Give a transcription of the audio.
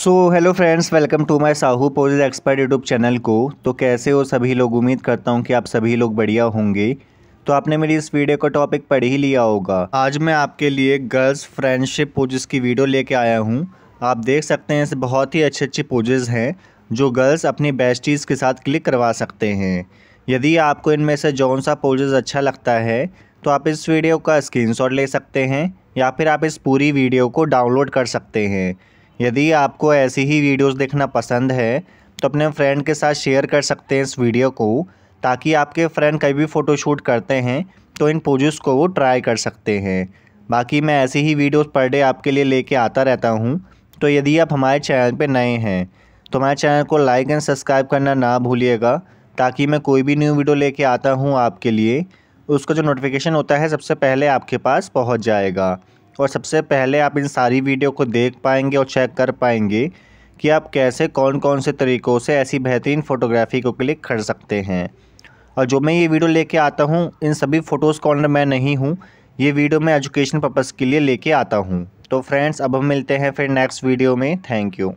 so hello friends welcome to my Sahu poses expert YouTube channel को तो कैसे हो सभी लोग उम्मीद करता हूँ कि आप सभी लोग बढ़िया होंगे तो आपने मेरी इस वीडियो का टॉपिक पढ़ ही लिया होगा आज मैं आपके लिए गर्ल्स फ्रेंडशिप पोजेस की वीडियो लेके आया हूँ आप देख सकते हैं ऐसे बहुत ही अच्छे अच्छे पोजेज हैं जो गर्ल्स अपनी बेस्टीज़ के साथ क्लिक करवा सकते हैं यदि आपको इनमें से जौन सा पोजेज अच्छा लगता है तो आप इस वीडियो का स्क्रीन ले सकते हैं या फिर आप इस पूरी वीडियो को डाउनलोड कर सकते हैं यदि आपको ऐसी ही वीडियोस देखना पसंद है तो अपने फ्रेंड के साथ शेयर कर सकते हैं इस वीडियो को ताकि आपके फ्रेंड कभी भी फ़ोटोशूट करते हैं तो इन पोजेस को वो ट्राई कर सकते हैं बाकी मैं ऐसी ही वीडियोस पर डे आपके लिए लेके आता रहता हूँ तो यदि आप हमारे चैनल पर नए हैं तो हमारे चैनल को लाइक एंड सब्सक्राइब करना ना भूलिएगा ताकि मैं कोई भी न्यू वीडियो लेके आता हूँ आपके लिए उसका जो नोटिफिकेशन होता है सबसे पहले आपके पास पहुँच जाएगा और सबसे पहले आप इन सारी वीडियो को देख पाएंगे और चेक कर पाएंगे कि आप कैसे कौन कौन से तरीक़ों से ऐसी बेहतरीन फ़ोटोग्राफ़ी को क्लिक कर सकते हैं और जो मैं ये वीडियो लेके आता हूँ इन सभी फ़ोटोज़ कॉर्नर मैं नहीं हूँ ये वीडियो मैं एजुकेशन पर्पज़ के लिए लेके आता हूँ तो फ्रेंड्स अब हम मिलते हैं फिर नेक्स्ट वीडियो में थैंक यू